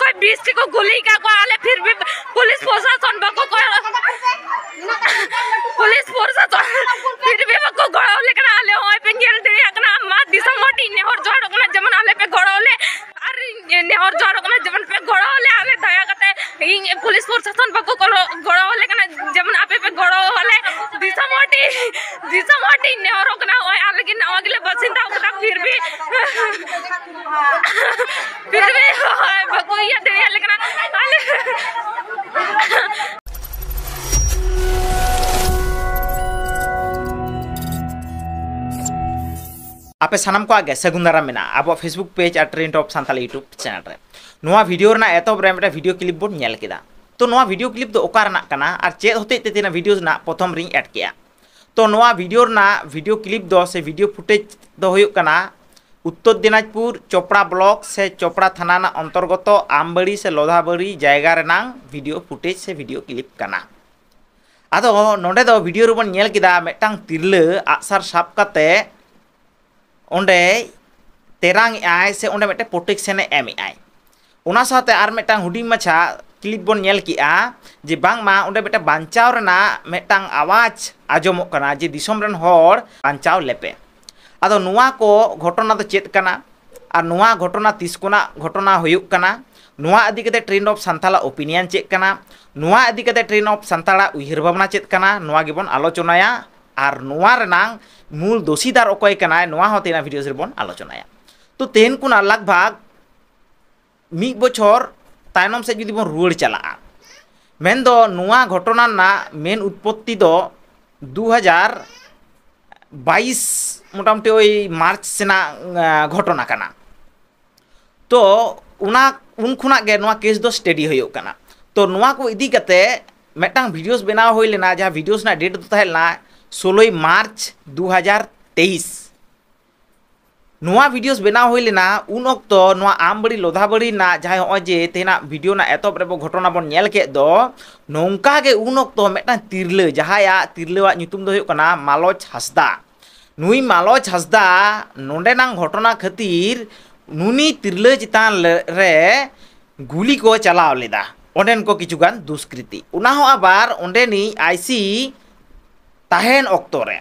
কয় 20 টি কো গুলি কা কো আলে ফিরবি পুলিশ ফোর্সশন বক কো কয় পুলিশ ফোর্স তো ফিরবি বক কো গড়লে কানে আলে হয় পিন গেল দি হকনা মা দিশামতি নেহর জড়কনা যেমন আলে পে গড়লে আর নেহর জড়কনা যেমন পে গড়লে আলে দায়া গতে ইং পুলিশ ফোর্সশন বক কো গড়লে কানে যেমন আপে পে গড়লে दिसम हटे आपे सानम को आगे सगुंदारा मेना अब फेसबुक पेज और trend of Santali YouTube channel रे नोआ वीडियो रना एतब रे मिटा वीडियो क्लिप बोन तो नोआ वीडियो क्लिप दो ओकारना और चेत होते तेना वीडियोस प्रथम रिंग एड किया तो नवा वीडियो ना वीडियो क्लिप दो से वीडियो फुटेज दो उत्तर दिनाजपुर चोपड़ा ब्लॉक से चोपड़ा थाना ना अंतर्गत आमबड़ी से लोधाबाड़ी जैगा रेना वीडियो फुटेज से वीडियो क्लिप करना अदो नोडे दो वीडियो रुबन नेल किदा मेटांग तिरले आसार साप काते ओंडे से ओंडे प्रोटेक्शन एम आई ओना साथे आर क्लिप बन नेल किया जे बांगमा ओंडे बेटा आवाज आजम जे बांचाव लेपे अद को घटना तो चेकना और घटना तीस घटना होना कना नुवा इदी ट्रेंड ऑफ ओपिनियन चेकना कना नुवा इदी कते ट्रेंड ऑफ भावना चेकना कना नुवा गेबन आलोचनाया और ना मूल दोषीदार अकना तेना भिडियो बन आलोचनाया तो तेन को लगभग मी बचर तम सज रुआड़ रुआर चलना घटना मेन उत्पत्ति दो हज़ार बस मोटामुटी वही मार्च सेना घटना का तो उनखना केस दो स्टेडी होना तो मेटा भिडियोस बनाव होना जहाँ भिडियोस डेट तो षोलो मार्च दो हज़ार तेईस ᱱᱚᱣᱟ ᱵᱷᱤᱰᱤᱭᱳᱥ ᱵᱮᱱᱟᱣ ᱦᱩᱭ ᱞᱮᱱᱟ ᱩᱱ ᱚᱠᱛᱚ ᱱᱚᱣᱟ ᱟᱢᱵᱟᱹᱲᱤ ᱞᱚᱫᱷᱟᱵᱟᱹᱲᱤ ᱨᱮᱱᱟᱜ ᱡᱟᱦᱟᱸ ᱱᱚᱜᱼᱚᱭ ᱡᱮ ᱛᱮᱦᱮᱱᱟᱜ ᱵᱷᱤᱰᱤᱭᱳ ᱨᱮᱱᱟᱜ ᱮᱛᱚᱦᱚᱵ ᱨᱮᱵᱚ ᱜᱷᱚᱴᱚᱱᱟ ᱵᱚᱱ ᱧᱮᱞ ᱠᱮᱫ ᱫᱚ ᱱᱚᱝᱠᱟ ᱜᱮ ᱩᱱ ᱚᱠᱛᱚ ᱢᱤᱫᱴᱟᱝ ᱛᱤᱨᱞᱟᱹ ᱡᱟᱦᱟᱸᱭᱟᱜ ᱛᱤᱨᱞᱟᱹᱣᱟᱜ ᱧᱩᱛᱩᱢ ᱫᱚ ᱦᱩᱭᱩᱜ ᱠᱟᱱᱟ ᱢᱟᱞᱚᱪ ᱦᱟᱸᱥᱫᱟ ᱱᱩᱭ ᱢᱟᱞᱚᱪ ᱦᱟᱸᱥᱫᱟ ᱱᱚᱸᱰᱮᱱᱟᱝ ᱜᱷᱚᱴᱚᱱᱟ ᱠᱷᱟᱹᱛᱤᱨ ᱱᱩᱱᱤ ᱛᱤᱨᱞᱟᱹ ᱪᱮᱛᱟᱱ ᱨᱮ ᱜᱩᱞᱤ ᱠᱚ ᱪᱟᱞᱟᱣ ᱞᱮᱫᱟ ᱚᱸᱰᱮᱱ ᱠᱚ ᱠᱤᱪᱷᱩᱜᱟᱱ ᱫᱩᱥᱠᱨᱤᱛᱤ ᱚᱱᱟ ᱦᱚᱸ ᱟᱵᱟᱨ ᱚᱸᱰᱮᱱᱤᱡ ᱟᱭᱥᱤ ᱛᱟᱦᱮᱱ ᱚᱠᱛᱚ ᱨᱮ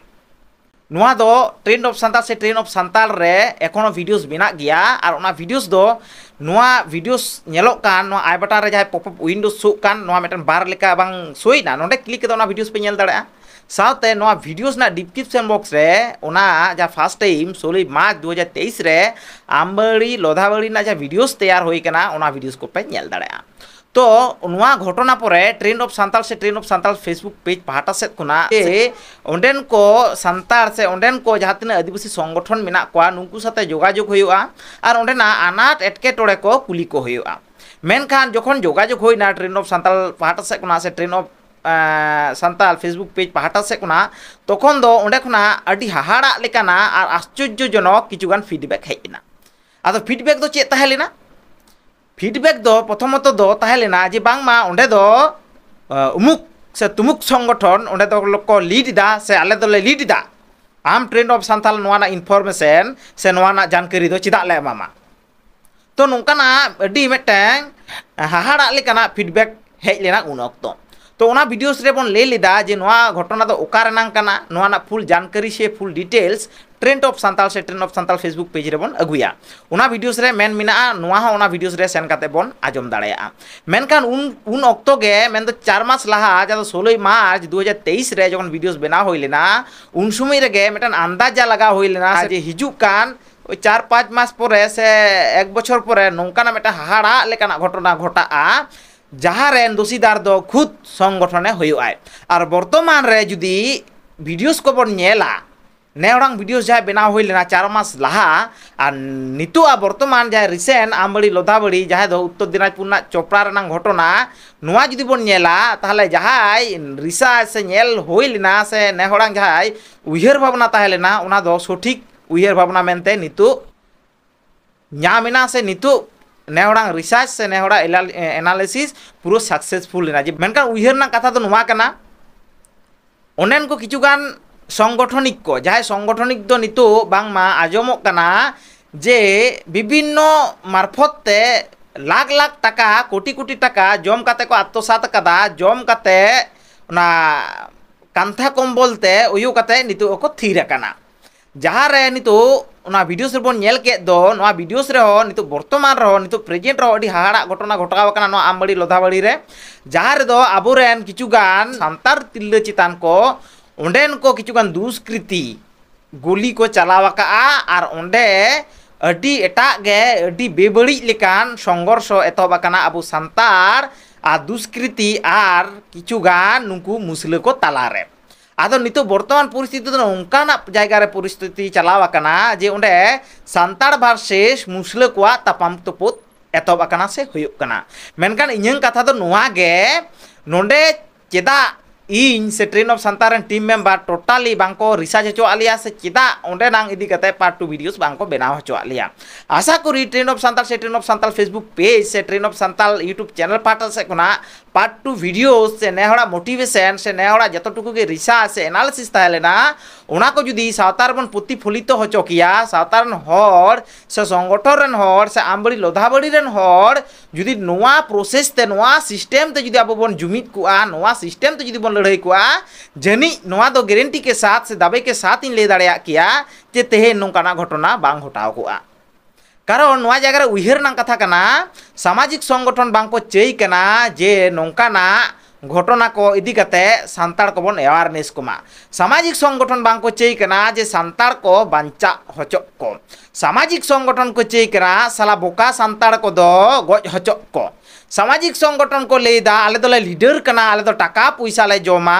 ᱱᱚᱣᱟ ᱫᱚ ᱴ্রেন্ড অফ ᱥᱟᱱᱛᱟᱲ ᱥᱮ ট্রেᱱ অফ ᱥᱟᱱᱛᱟᱲ ᱨᱮ ᱮᱠᱷᱚᱱᱚ ᱵᱷᱤᱰᱤᱭᱳᱥ ᱢᱮᱱᱟᱜ ᱜᱮᱭᱟ ᱟᱨ ᱚᱱᱟ ᱵᱷᱤᱰᱤᱭᱳᱥ ᱫᱚ ᱱᱚᱣᱟ ᱵᱷᱤᱰᱤᱭᱳᱥ ᱧᱮᱞᱚᱜ ᱠᱟᱱ ᱱᱚᱣᱟ ᱟᱭ ᱵᱟᱴᱟᱨ ᱨᱮ ᱡᱟᱦᱟᱸᱭ ᱯᱚᱯᱚᱯ ᱩᱭᱤᱱᱰᱳ ᱥᱳᱜ ᱠᱟᱱ ᱱᱚᱣᱟ ᱢᱤᱫᱴᱮᱱ ᱵᱟᱨ ᱞᱮᱠᱟ ᱵᱟᱝ ᱥᱳᱭᱱᱟ ᱱᱚᱰᱮ ᱠᱞᱤᱠ ᱠᱟᱛᱮ ᱚᱱᱟ ᱵᱷᱤᱰᱤᱭᱳᱥ ᱯᱮ ᱧᱮᱞ ᱫᱟᱲᱮᱭᱟᱜᱼᱟ साथ ना भिडियोस ना डिस्क्रिप्शन बॉक्स रे ओना जा फर्स्ट टाइम 16 मार्च 2023 रे आंबड़ी लोधाबड़ी ना जा भिडियोस तैयार होई कना ओना भिडियोस को पे नेल दड़ेया तो घटना पर ट्रेन ऑफ सान से train of Santal Facebook page पाहटा से ओंडेन को सान से ओंडेन को जहाँ तीन आदिवासी संगठन मेना को नुकू साथे जोगाजोग और ओंडेना आनाट एटकेटोड़े को कुली को होगा मेनखान जखन जोगाजोग होना ट्रेन ऑफ सानताल पाहटा से से ट्रेन ऑफ सान फेसबुक पेज पहाटा ᱥᱮᱫ ᱠᱷᱚᱱᱟᱜ ᱛᱚᱠᱷᱚᱱ ᱫᱚ ᱚᱸᱰᱮ ᱠᱷᱚᱱᱟᱜ ᱟᱹᱰᱤ ᱦᱟᱦᱟᱲᱟᱜ ᱞᱮᱠᱟᱱᱟᱜ ᱟᱨ ᱟᱥᱪᱚᱨᱡᱚ ᱡᱚᱱᱚᱠ ᱠᱤᱪᱷᱩᱜᱟᱱ ᱯᱷᱤᱰᱵᱮᱠ ᱫᱚ ᱯᱨᱚᱛᱷᱚᱢᱚᱛᱚ ᱫᱚ ᱛᱟᱦᱮᱸ ᱞᱮᱱᱟ ᱡᱮ ᱵᱟᱝᱢᱟ ᱚᱸᱰᱮ ᱫᱚ ᱩᱢᱩᱠ ᱥᱮ ᱛᱩᱢᱩᱠ ᱥᱚᱝᱜᱚᱴᱷᱚᱱ ᱚᱸᱰᱮ ᱫᱚᱠᱚ ᱞᱤᱰ ᱮᱫᱟ ᱥᱮ ᱟᱞᱮ ᱫᱚᱞᱮ ᱞᱤᱰ ᱮᱫᱟ ᱟᱢ ᱴᱨᱮᱱᱰ ᱚᱯᱷ ᱥᱟᱱᱛᱟᱞ ᱱᱚᱣᱟ ᱨᱮᱱᱟᱜ ᱤᱱᱯᱷᱚᱨᱢᱮᱥᱚᱱ ᱥᱮ ᱱᱚᱣᱟ ᱨᱮᱱᱟᱜ ᱡᱟᱱᱠᱟᱨᱤ ᱫᱚ ᱪᱮᱫᱟᱜ ᱞᱮ ᱮᱢᱟᱢᱟ ᱛᱚ ᱱᱚᱝᱠᱟᱱᱟᱜ ᱟᱹᱰᱤ ᱢᱤᱫᱴᱟᱝ ᱦᱟᱦᱟᱲᱟᱜ ᱞᱮᱠᱟᱱᱟᱜ ᱯᱷᱤᱰᱵᱮᱠ ᱦᱮᱡ ᱞᱮᱱᱟ ᱩᱱ ᱚᱠᱛᱚ तो ᱚᱱᱟ ᱵᱷᱤᱰᱤᱭᱳᱥ ᱨᱮᱵᱚᱱ ᱞᱟᱹᱭ ᱞᱮᱫᱟ ᱡᱮ ᱱᱚᱣᱟ ᱜᱷᱚᱴᱚᱱᱟ ᱫᱚ ᱚᱠᱟ ᱨᱮᱱᱟᱝ ᱠᱟᱱᱟ ᱱᱚᱣᱟ ᱨᱮᱱᱟᱜ ᱯᱷᱩᱞ ट्रेंड ऑफ सानताल से trend of Santal Facebook page रे बन अगुया ओना मेन मिना नोवा सेन काते बन आजम दाड़ेया उन उन ओक्तो गे तो मास लहा जा 16 तो मार्च हज़ार तेईस जो वीडियोस बना होना उन समय रे मेटन अंदाजा लगा होइलेना जे हिजुकान ওই চার পাঁচ মাস পরে সে এক বছর পরে নৌকানা একটা হাহাড়া ᱡᱟᱦᱟᱸᱨᱮᱱ ᱫᱩᱥᱤᱫᱟᱨ ᱫᱚ ᱠᱷᱩᱫ ᱥᱚᱝᱜᱚᱴᱷᱚᱱᱮ ᱦᱩᱭᱩᱜᱼᱟᱭ ᱟᱨ ᱵᱚᱨᱛᱚᱢᱟᱱ ᱨᱮ ᱡᱩᱫᱤ ᱵᱷᱤᱰᱤᱭᱳᱥ ᱠᱚᱵᱚᱱ ᱧᱮᱞᱟ नेवड़ांग जहाँ बनाव हुई लेना चार मास लहा और नित बर्तमान जहाँ रिसेंट आमबड़ी लदाबड़ी जहाँ दो उत्तर दिनाजपुर चोपड़ा घटना ना जुदी बनला तेल ताहले जहाँ रिसा से नेल हुई लेना से नेहड़ांग जहाँ उयर भावना ताहे सठीक उयर भावना मेनते नित से नित नेहड़ा रिसार्च से नेहड़ा एनालिसिस पूरा सक्सेसफुल लेना कथा तो नुमा कना को किचुगान संगठनिक को जाय संगठनिक दो नितो बांगमा जे विभिन्न मार्फत लाख लाख टाका कोटी कोटी टाका जम काते को आत्मसात कदा जम काते ना कांथा कंबल ते उयो को थीर कना नितो ᱚᱱᱟ ᱵᱷᱤᱰᱤᱭᱳᱥ ᱵᱷᱤᱰᱤᱭᱳᱥ ᱨᱮᱵᱚᱱ ᱧᱮᱞ ᱠᱮᱫ ᱫᱚ ᱱᱚᱣᱟ ᱨᱮᱦᱚᱸ ᱨᱮᱦᱚᱸ ᱨᱮᱦᱚᱸ ᱱᱤᱛᱚᱜ ᱯᱨᱮᱡᱮᱱᱴ भिडियोस बन के भिडियोस नित बर्तमान नित प्रेजेंट अभी हाड़ा घटना घटावना आमबाड़ी लदाबाड़ी जहाँ अब किचुगान ᱠᱚ तिल्ला चितान को ओंडेन को किचुगान दुष्कृति गुली को चलावका और ओंडे अड़ी एटागे अड़ी बेबड़ी लेकान संघर्ष एतबना अब सानतार और दुष्कृति और किचुगान नुकू मुसला को तलारे Ado itu bortoman puri situ tu nung kana jai gare puri situ ti calawa kana je onde santar bar ses musle kua tapam tuput eto bakana se huyuk kana men kan inyeng kata tu nua ge nonde cita in se of santar en tim mem totali bangko risa jecu alia se cita onde nang idi kate partu videos bangko bena wacu alia asa kuri train of santar se train of santar facebook page se train of santar youtube channel partal se kuna part two video से नेहड़ा motivation से नेहड़ा जोटुकु रिसा से analysis तहलेना को जुदी प्रतिफलित हचो सातारन हर से संगठन run हर से आमबड़ी लोधाबड़ी run हर जुदी नवा process ते नवा सिस्टम ते जुदी अब बन जुमित कुआ नवा सिस्टम ते जुदी बन लड़ाई कुआ जनी नवा दो गारंटी के साथ से दावे के साथ इन ले दाड़िया किया जे तेहे नोकाना घटना बांग घटाव कुआ कारण নোয়া জায়গায় উইহের सामाजिक संगठन কানা সামাজিক সংগঠন বাংকো চাই को इदी कते सानतार को बन अवेयरनेस को सामाजिक संगठन बांग को जे सानतार को बंचा हचो को सामाजिक संगठन को चेई साला बोका सानतार को दो गज हचो को सामाजिक संगठन को लेदा आले लीडर कना आले टाका पैसा ले जमा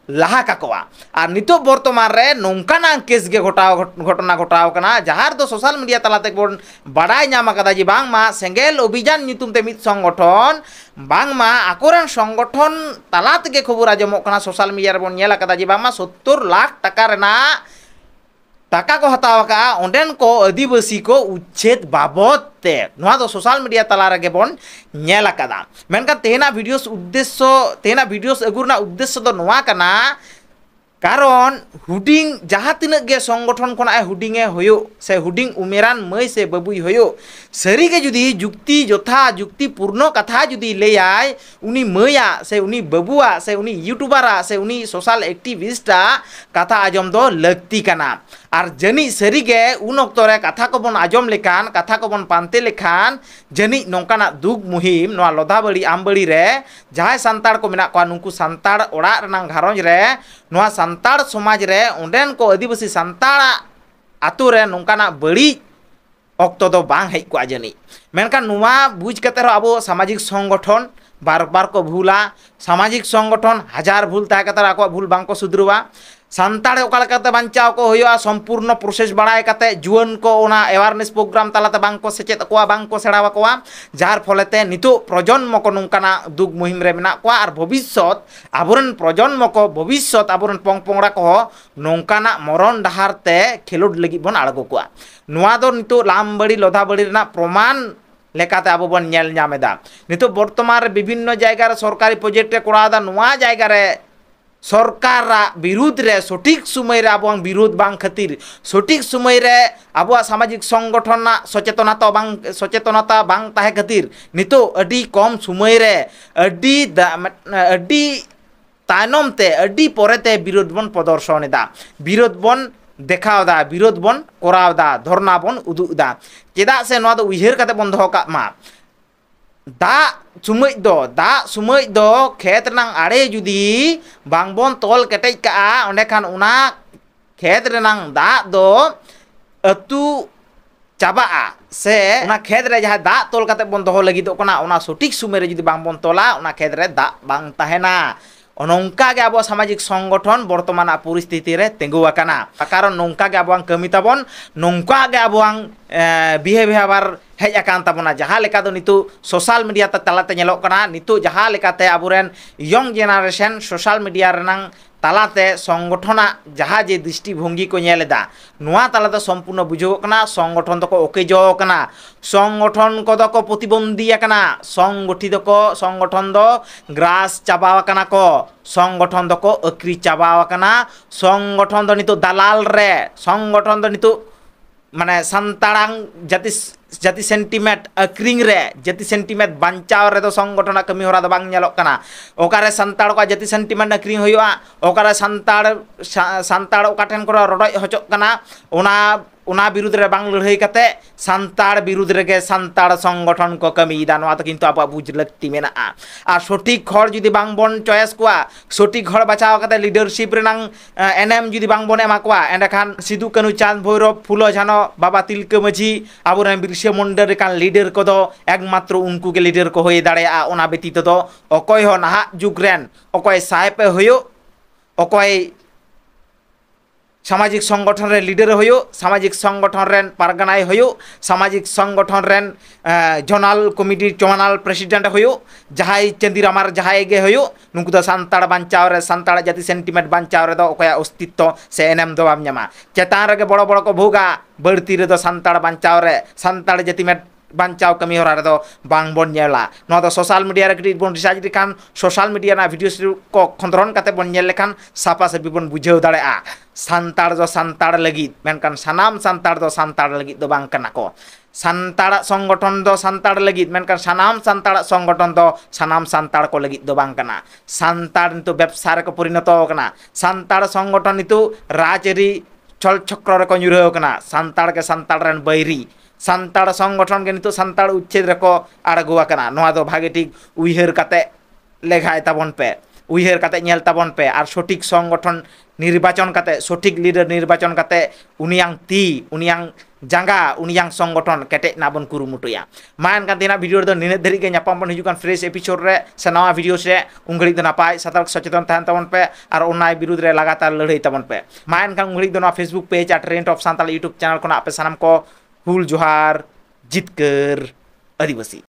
ᱞᱟᱦᱟ ᱠᱟᱠᱚᱣᱟ ᱟᱨ ᱱᱤᱛᱚᱜ ᱵᱚᱨᱛᱚᱢᱟᱱ ᱨᱮ ᱱᱚᱝᱠᱟᱱᱟᱜ ᱠᱮᱥ ᱜᱮ ᱜᱷᱚᱴᱟᱣ ᱜᱷᱚᱴᱚᱱᱟ ᱜᱷᱚᱴᱟᱣ ᱠᱟᱱᱟ ᱡᱟᱦᱟᱸ ᱨᱮᱫᱚ ᱥᱳᱥᱟᱞ ᱢᱤᱰᱤᱭᱟ ᱛᱟᱞᱟ ᱛᱮᱵᱚᱱ ᱵᱟᱰᱟᱭ ᱧᱟᱢ ᱟᱠᱟᱫᱟ ᱡᱮ ᱵᱟᱝᱢᱟ ᱥᱮᱸᱜᱮᱞ ᱚᱵᱷᱤᱡᱟᱱ ᱧᱩᱛᱩᱢ ᱛᱮ ᱢᱤᱫ ᱥᱚᱝᱜᱚᱴᱷᱚᱱ ᱵᱟᱝᱢᱟ ᱟᱠᱚᱨᱮᱱ ᱥᱚᱝᱜᱚᱴᱷᱚᱱ ᱛᱟᱞᱟ ᱛᱮᱜᱮ ᱠᱷᱚᱵᱚᱨ ᱟᱸᱡᱚᱢᱚᱜ ᱠᱟᱱᱟ ᱥᱳᱥᱟᱞ ᱢᱤᱰᱤᱭᱟ ᱨᱮᱵᱚᱱ ᱧᱮᱞ ᱟᱠᱟᱫᱟ ᱡᱮ ᱵᱟᱝᱢᱟ ᱥᱳᱛᱛᱳᱨ ᱞᱟᱠᱷ ᱴᱟᱠᱟ ᱨᱮᱱᱟᱜ टाका को हतावक ओडन को आदिवासी को उच्छेद बाबदे सोशल मीडिया तलारे बनका तेना भिडियो उद्देश्य तेना भिडियो अगुर उद्देश्य तो कारण हुडिंग जहाँ तीना गे संगठन खन हुडिंगे हो से हुडिंग उमेरान मई से बाबू हो सरीगे जुदी जुक्ति जथा जुक्ति पूर्ण कथा जुदी लेयाय उनी मईया से उनी बाबूआ से उनी यूट्यूबारा से उनी सोशल एक्टिविस्टा कथा आजम तो लगती कना और जनी सारीगे उन कथा को बन आजम लेखान कथा को बन पानते लेखान जनी नौकाना दुख मुहिम नवा लोधाबाड़ी आमबाड़ी रे जहां सानतार को मेना को नुकु सानतार समाज रे ओंडेन को आदिवासी सानतार आतु रे बड़ी अक्त दो बांग हेज बुझ कते अब सामाजिक संगठन बार बार को भूला सामाजिक संगठन हजार भूल ताकत आको भूल बांग सुधरवा ᱥᱟᱱᱛᱟᱲ ᱚᱠᱟ ᱞᱮᱠᱟᱛᱮ ᱵᱟᱧᱪᱟᱣ ᱠᱚ ᱦᱩᱭᱩᱜᱼᱟ ᱥᱚᱢᱯᱩᱨᱱᱚ ᱯᱨᱚᱥᱮᱥ ᱵᱟᱲᱟᱭ ᱠᱟᱛᱮ ᱡᱩᱣᱟᱹᱱ ᱠᱚ ᱚᱱᱟ ᱮᱣᱟᱨᱱᱮᱥ ᱯᱨᱳᱜᱨᱟᱢ ᱛᱟᱞᱟᱛᱮ ᱵᱟᱝ ᱠᱚ ᱥᱮᱪᱮᱫ ᱟᱠᱚᱣᱟ ᱵᱟᱝ ᱠᱚ ᱥᱮᱬᱟ ᱟᱠᱚᱣᱟ ᱡᱟᱨ ᱯᱷᱚᱞᱮᱛᱮ ᱱᱤᱛᱚᱜ ᱯᱨᱚᱡᱚᱱᱢᱚ ᱠᱚ ᱱᱚᱝᱠᱟᱱᱟᱜ ᱫᱩᱠ ᱢᱩᱦᱤᱢ ᱨᱮ ᱢᱮᱱᱟᱜ ᱠᱚᱣᱟ ᱟᱨ ᱵᱷᱚᱵᱤᱥᱥᱚᱛ ᱟᱵᱚᱨᱮᱱ ᱯᱨᱚᱡᱚᱱᱢᱚ ᱠᱚ ᱵᱷᱚᱵᱤᱥᱥᱚᱛ ᱟᱵᱚᱨᱮᱱ ᱯᱚᱝᱯᱚᱝᱲᱟ ᱠᱚᱦᱚᱸ ᱱᱚᱝᱠᱟᱱᱟᱜ ᱢᱚᱨᱚᱱ ᱰᱟᱦᱟᱨ ᱛᱮ ᱠᱷᱮᱞᱳᱰ ᱞᱟᱹᱜᱤᱫ ᱵᱚᱱ ᱟᱬᱜᱚ ᱠᱚᱣᱟ ᱱᱚᱣᱟ ᱫᱚ ᱱᱤᱛᱚᱜ ᱞᱟᱢᱵᱟᱲᱤ ᱞᱚᱫᱷᱟᱵᱟᱲᱤ ᱨᱮᱱᱟᱜ ᱯᱨᱚᱢᱟᱱ লেকাতে আববন নেল নামেদা নিতো বর্তমানে বিভিন্ন জায়গার সরকারি প্রজেক্টে করাদা নোয়া জায়গারে सरकार विरुद्ध रे सठिक समय विरोध बांग खातिर सठिक समय रे सामाजिक संगठन सचेतनता बांग सचेतनता बांग खातिर नितो कम समय रे अडी विरोध बन प्रदर्शन दा विरोध बन देखावदा विरोध बन करावदा धरना बन उदुदा चेदा से नवा उहेर काते बन दहका मा dak sumai do dak sumai do khet are judi bang tol ketek ka a onde kan una khet nang dak do atu caba a se una khet re jaha dak tol kate bon lagi do kona una sotik sumai re judi bang bon tola una khet re dak bang tahena Nongka ke abo samajik songgoton bortoman a puris titire tenggu wakana. Pakaron nongka ke abo ang kemitabon, nongka ke abo ang eh, bihe bihe ᱦᱮᱡ ᱟᱠᱟᱱ ᱛᱟᱵᱚᱱᱟ ᱡᱟᱦᱟᱸ ᱞᱮᱠᱟ ᱫᱚ ᱱᱤᱛᱚᱜ social media ᱛᱟᱞᱟᱛᱮ ᱧᱮᱞᱚᱜ ᱠᱟᱱᱟ ᱱᱤᱛᱚᱜ ᱡᱟᱦᱟᱸ ᱞᱮᱠᱟᱛᱮ ᱟᱵᱚᱨᱮᱱ ᱤᱭᱚᱝ ᱡᱮᱱᱟᱨᱮᱥᱚᱱ ᱥᱳᱥᱟᱞ ᱢᱤᱰᱤᱭᱟ ᱨᱮᱱᱟᱝ तलाते संगठन जहाँ जे दृष्टिभंगी को तलाते सम्पूर्ण बुझे संगठन दो ओकेजो संगठन को दो प्रतिबंधी संगठित को संगठन दो ग्रास चाबा को संगठन दो अक्री चाबा संगठन दो नितो दलाल रे संगठन दो नितो মানে সান্তাড়াং জাতি জাতি সেন্টিমেট আক্রিং রে জাতি সেন্টিমেট বাঁচাও রে সংগঠন কামি হরা বাং নেলক কানা ওকারে সান্তাড় কা জাতি সেন্টিমেট আক্রিং হইয়া ওকারে সান্তাড় সান্তাড় ওকাঠেন করে রডয় হচক কানা ওনা ᱚᱱᱟ ᱵᱤᱨᱩᱫᱽ ᱨᱮ ᱵᱟᱝ ᱞᱟᱹᱲᱦᱟᱹᱭ ᱠᱟᱛᱮ ᱥᱟᱱᱛᱟᱲ ᱵᱤᱨᱩᱫᱽ ᱨᱮᱜᱮ ᱥᱟᱱᱛᱟᱲ ᱥᱚᱝᱜᱚᱴᱷᱚᱱ ᱠᱚ ᱠᱟᱹᱢᱤᱭᱮᱫᱟ ᱱᱚᱣᱟ ᱫᱚ ᱠᱤᱱᱛᱩ ᱟᱵᱚᱣᱟᱜ ᱵᱩᱡᱽ ᱞᱟᱹᱠᱛᱤ ᱢᱮᱱᱟᱜᱼᱟ ᱟᱨ ᱥᱚᱴᱷᱤᱠ ᱦᱚᱲ ᱡᱩᱫᱤ ᱵᱟᱝᱵᱚᱱ ᱪᱚᱭᱮᱥ ᱠᱚᱣᱟ ᱥᱚᱴᱷᱤᱠ ᱦᱚᱲ ᱵᱟᱪᱷᱟᱣ ᱠᱟᱛᱮ ᱞᱤᱰᱟᱨᱥᱤᱯ ᱨᱮᱱᱟᱝ ᱮᱱᱮᱢ ᱡᱩᱫᱤ ᱵᱟᱝᱵᱚᱱ ᱮᱢᱟ ᱠᱚᱣᱟ ᱮᱸᱰᱮᱠᱷᱟᱱ ᱥᱤᱫᱩ ᱠᱟᱹᱱᱩ ᱪᱟᱸᱫᱽ ᱵᱷᱳᱭᱨᱚᱵ ᱯᱷᱩᱞᱚ ᱡᱷᱟᱱᱚ ᱵᱟᱵᱟ ᱛᱤᱞᱠᱟᱹ ᱢᱟᱹᱡᱷᱤ ᱟᱵᱚᱨᱮᱱ ᱵᱤᱨᱥᱟᱹ ᱢᱩᱱᱰᱟᱹ ᱞᱮᱠᱟᱱ ᱞᱤᱰᱟᱨ ᱠᱚᱫᱚ ᱮᱠᱢᱟᱛᱨᱚ ᱩᱱᱠᱩ ᱜᱮ ᱞᱤᱰᱟᱨ ᱠᱚ ᱦᱩᱭ ᱫᱟᱲᱮᱭᱟᱜᱼᱟ ᱚᱱᱟ ᱵᱮᱛᱤᱛᱚ ᱫᱚ ᱚᱠᱚᱭ ᱦᱚᱸ ᱱᱟᱦᱟᱜ ᱡᱩᱜᱽ ᱨᱮᱱ ᱚᱠᱚᱭ ᱥᱟᱦᱮᱵ ᱮ ᱦᱩᱭᱩᱜ ᱚᱠᱚᱭ ᱥᱟᱢᱟᱡᱤᱠ ᱥᱚᱝᱜᱚᱴᱷᱚᱱ ᱨᱮᱱ ᱞᱤᱰᱟᱨ ᱦᱩᱭᱩᱜ ᱥᱟᱢᱟᱡᱤᱠ ᱥᱚᱝᱜᱚᱴᱷᱚᱱ ᱨᱮᱱ ᱯᱟᱨᱜᱟᱱᱟᱭ ᱦᱩᱭᱩᱜ ᱥᱟᱢᱟᱡᱤᱠ ᱥᱚᱝᱜᱚᱴᱷᱚᱱ ᱨᱮᱱ ᱡᱚᱱᱟᱞ ᱠᱚᱢᱤᱴᱤ ᱡᱚᱱᱟᱞ ᱯᱨᱮᱥᱤᱰᱮᱱᱴ ᱦᱩᱭᱩᱜ ᱡᱟᱦᱟᱸᱭ ᱪᱟᱸᱫᱤᱨᱟᱢᱟᱨ ᱡᱟᱦᱟᱸᱭ ᱜᱮ ᱦᱩᱭᱩᱜ ᱱᱩᱠᱩ ᱫᱚ ᱥᱟᱱᱛᱟᱲ ᱵᱟᱧᱪᱟᱣ ᱨᱮ ᱥᱟᱱᱛᱟᱲ ᱡᱟᱹᱛᱤ ᱥᱮᱱᱴᱤᱢᱮᱱᱴ ᱵᱟᱧᱪᱟᱣ ᱨᱮᱫᱚ ᱚᱠᱚᱭᱟᱜ ᱚᱥᱛᱤᱛᱛᱚ ᱥᱮ ᱮᱱᱮᱢ ᱫᱚ ᱵᱟᱢ ᱧᱟᱢᱟ ᱪᱮᱛᱟᱱ ᱨᱮᱜᱮ ᱵᱚᱲᱚ ᱵᱚᱲᱚ ᱠᱚ ᱵᱷᱳᱜᱟ ᱵᱟᱹᱲᱛᱤ ᱨᱮᱫᱚ ᱥᱟᱱᱛᱟᱲ ᱵᱟᱧᱪᱟᱣ ᱨᱮ ᱥᱟᱱᱛᱟᱲ ᱡᱟᱹᱛᱤᱢᱮᱱᱴ ᱵᱟᱧᱪᱟᱣ ᱠᱟᱹᱢᱤ ᱦᱚᱨᱟ ᱨᱮᱫᱚ ᱵᱟᱝ ᱵᱚᱱ ᱧᱮᱞᱟ ᱱᱚᱣᱟ ᱫᱚ ᱥᱳᱥᱟᱞ ᱢᱤᱰᱤᱭᱟ ᱨᱮ ᱠᱟᱹᱴᱤᱡ ᱵᱚᱱ ᱨᱤᱥᱟᱨᱪ ᱞᱮᱠᱷᱟᱱ ᱥᱳᱥᱟᱞ ᱢᱤᱰᱤᱭᱟ ᱨᱮᱱᱟᱜ ᱵᱷᱤᱰᱤᱭᱳ ᱠᱚ ᱠᱷᱚᱸᱫᱽᱨᱚᱱ ᱠᱟᱛᱮ ᱵᱚᱱ ᱧᱮᱞ ᱞᱮᱠᱷᱟᱱ ᱥᱟᱯᱟ ᱥᱟᱹᱯᱤ ᱵᱚᱱ ᱵᱩᱡᱷᱟᱹᱣ ᱫᱟᱲᱮᱭᱟᱜᱼᱟ ᱥᱟᱱᱛᱟᱲ ᱫᱚ ᱥᱟᱱᱛᱟᱲ ᱞᱟᱹᱜᱤᱫ ᱢᱮᱱᱠᱷᱟᱱ ᱥᱟᱱᱟᱢ ᱥᱟᱱᱛᱟᱲ ᱫᱚ ᱥᱟᱱᱛᱟᱲ ᱞᱟᱹᱜᱤᱫ ᱫᱚ ᱵᱟᱝ ᱠᱟᱱᱟ ᱠᱚ ᱥᱟᱱᱛᱟᱲᱟᱜ ᱥᱚᱝᱜᱚᱴᱷᱚᱱ ᱫᱚ ᱥᱟᱱᱛᱟᱲ ᱞᱟᱹᱜᱤᱫ ᱢᱮᱱᱠᱷᱟᱱ ᱥᱟᱱᱟᱢ ᱥᱟᱱᱛᱟᱲᱟᱜ ᱥᱚᱝᱜᱚᱴᱷᱚᱱ ᱫᱚ ᱥᱟᱱᱟᱢ ᱥᱟᱱᱛᱟᱲ ᱠᱚ ᱞᱟᱹᱜᱤᱫ ᱫᱚ ᱵᱟᱝ ᱠᱟᱱᱟ ᱥᱟᱱᱛᱟᱲ ᱱᱤᱛᱚᱜ ᱵᱮᱵᱽᱥᱟ ᱨᱮᱠᱚ ᱯᱚᱨᱤণᱚᱛᱚ ᱟᱠᱟᱱᱟ ᱥᱟᱱᱛᱟᱲ ᱥᱚᱝᱜᱚᱴᱷᱚᱱ ᱱᱤᱛᱚᱜ ᱨᱟᱡᱽᱟᱹᱨᱤ ᱪᱚᱞ ᱪᱚᱠᱨᱚ ᱨᱮᱠᱚ ᱧᱩᱨᱦᱟᱹᱣ ᱟᱠᱟᱱᱟ ᱥᱟᱱᱛᱟᱲ ᱜᱮ ᱥᱟᱱᱛᱟᱲ ᱨᱮᱱ ᱵᱟᱹᱭᱨᱤ ᱥᱟᱱᱛᱟᱲ ᱥᱚᱝᱜᱚᱴᱷᱚᱱ ᱜᱮ ᱱᱤᱛᱚᱜ ᱥᱟᱱᱛᱟᱲ ᱩᱪᱪᱷᱮᱫ ᱨᱮᱠᱚ ᱟᱬᱜᱚ ᱟᱠᱟᱱᱟ ᱱᱚᱣᱟ ᱫᱚ ᱵᱷᱟᱜᱮ ᱴᱷᱤᱠ ᱩᱭᱦᱟᱹᱨ ᱠᱟᱛᱮ ᱞᱮᱜᱟᱭ ᱛᱟᱵᱚᱱ ᱯᱮ ᱩᱭᱦᱟᱹᱨ ᱠᱟᱛᱮ ᱧᱮᱞ ᱛᱟᱵᱚᱱ ᱯᱮ ᱟᱨ ᱥᱚᱴᱷᱤᱠ ᱥᱚᱝᱜᱚᱴᱷᱚᱱ নির্বাচন কাতে সঠিক লিডার নির্বাচন কাতে উনিয়াং তি উনিয়াং জাঙ্গা উনিয়াং সংগঠন কেটে নাবন কুরুমুটুয়া মায়ান কান দিনা ভিডিও দো নিনে ধরি গে নাপাম বন হিজুকান ফ্রেশ এপিসোড রে সেনাওয়া ভিডিও সে উঙ্গলি দো নাপাই সাতার সচেতন তাহান তাবন পে আর অন্যায় বিরুদ্ধ রে লাগাতার লড়াই তাবন পে মায়ান কান উঙ্গলি দো না ফেসবুক পেজ আর trend of Santal YouTube channel কোনা আপে সানাম কো फूल जोहार जितकर आदिवासी